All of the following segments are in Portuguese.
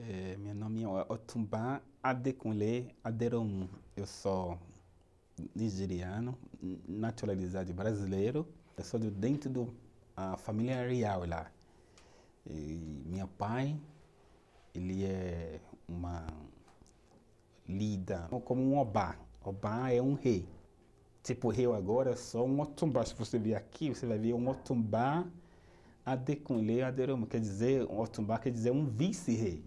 É, meu nome é Otumba Adekunle Aderomu. Eu sou nigeriano, naturalizado brasileiro. Eu sou do, dentro da família real lá. E meu pai, ele é uma lida como um obá. Obá é um rei. Tipo, rei agora é só um Otumba. Se você vir aqui, você vai ver um Otumba adekunle aderomu. Quer dizer, um Otumba quer dizer um vice-rei.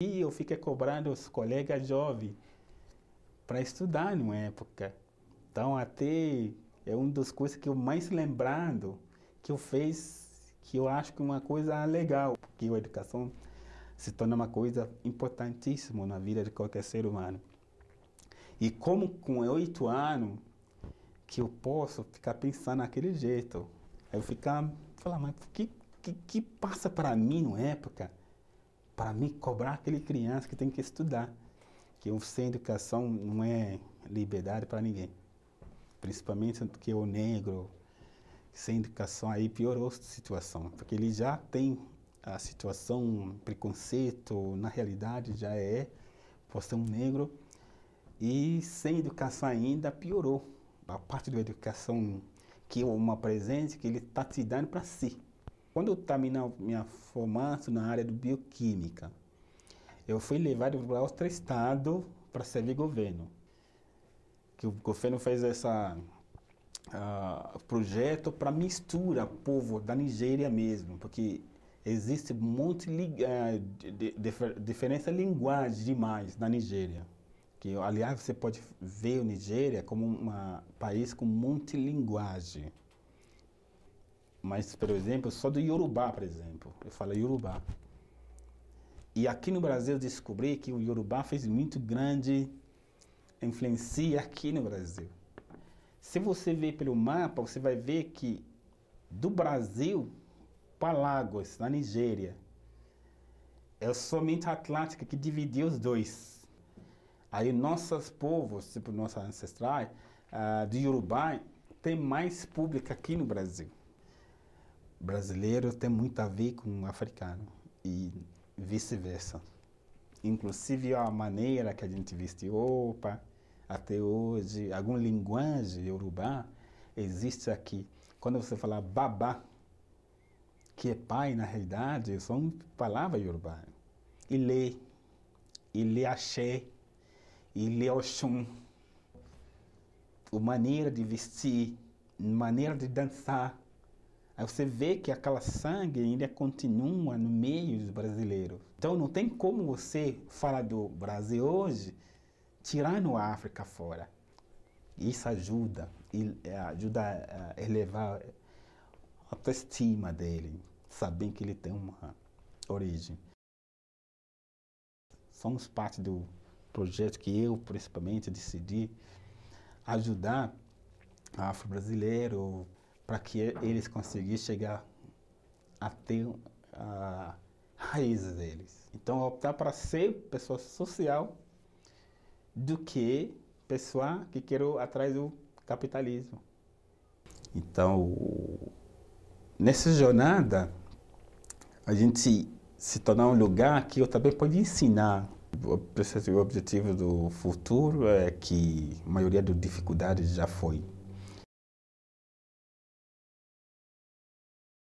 E eu fiquei cobrando os colegas jovens para estudar numa época. Então até é um dos coisas que eu mais lembrando que eu fiz, que eu acho que é uma coisa legal, porque a educação se torna uma coisa importantíssima na vida de qualquer ser humano. E como com oito anos que eu posso ficar pensando naquele jeito, eu ficar, falar, mas que que que passa para mim na época? para me cobrar aquele criança que tem que estudar, que sem educação não é liberdade para ninguém, principalmente porque o negro, sem educação aí piorou a situação, porque ele já tem a situação, preconceito, na realidade já é, por ser um negro, e sem educação ainda piorou, a parte da educação que é uma presente que ele está te dando para si. Quando eu terminar minha formação na área de bioquímica, eu fui levado para outro estado para servir governo. Que o governo fez essa ah, projeto para mistura povo da Nigéria mesmo, porque existe um monte de, eh, de, de, de diferença de linguagem demais na Nigéria. Que, aliás, você pode ver a Nigéria como um país com um monte de linguagem mas, por exemplo, só do Yorubá, por exemplo, eu falo Yorubá. E aqui no Brasil eu descobri que o Yorubá fez muito grande influência aqui no Brasil. Se você ver pelo mapa, você vai ver que do Brasil para Lagos, na Nigéria, é somente a Atlântica que dividiu os dois. Aí nossos povos, tipo nossos ancestrais, uh, ah, do Yorubá, tem mais público aqui no Brasil brasileiro tem muito a ver com africano e vice-versa inclusive a maneira que a gente veste roupa até hoje alguma linguagem iorubá existe aqui quando você fala babá que é pai na realidade são palavras iorubá ilê ilê axé ilê oxum a maneira de vestir maneira de dançar Aí você vê que aquela sangue ainda continua no meio dos brasileiros. Então não tem como você falar do Brasil hoje tirando a África fora. Isso ajuda, é, ajuda a elevar a autoestima dele, sabendo que ele tem uma origem. Somos parte do projeto que eu, principalmente, decidi ajudar afro-brasileiro, para que eles conseguissem chegar até a raízes deles. Então, optar para ser pessoa social do que pessoa que quero atrás do capitalismo. Então, nessa jornada, a gente se tornar um lugar que eu também pode ensinar. O objetivo do futuro é que a maioria das dificuldades já foi